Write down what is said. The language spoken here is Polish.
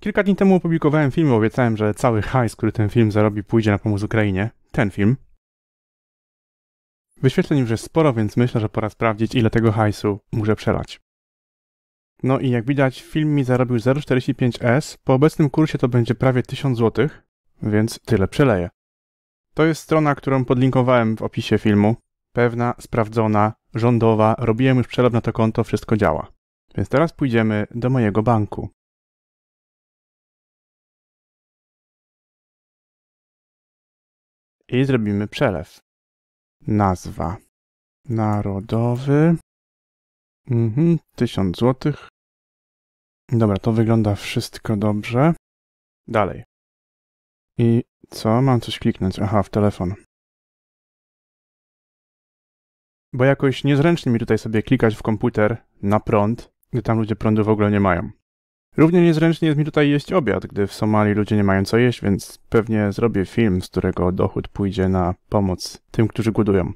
Kilka dni temu opublikowałem film i obiecałem, że cały hajs, który ten film zarobi, pójdzie na pomoc Ukrainie. Ten film. Wyświetleń już jest sporo, więc myślę, że pora sprawdzić, ile tego hajsu muszę przelać. No i jak widać, film mi zarobił 0,45S. Po obecnym kursie to będzie prawie 1000 zł, więc tyle przeleję. To jest strona, którą podlinkowałem w opisie filmu. Pewna, sprawdzona, rządowa, robiłem już przelew na to konto, wszystko działa. Więc teraz pójdziemy do mojego banku. i zrobimy przelew. Nazwa. Narodowy. Mhm, 1000 zł. Dobra, to wygląda wszystko dobrze. Dalej. I co? Mam coś kliknąć. Aha, w telefon. Bo jakoś niezręcznie mi tutaj sobie klikać w komputer na prąd, gdy tam ludzie prądu w ogóle nie mają. Równie niezręcznie jest mi tutaj jeść obiad, gdy w Somalii ludzie nie mają co jeść, więc pewnie zrobię film, z którego dochód pójdzie na pomoc tym, którzy głodują.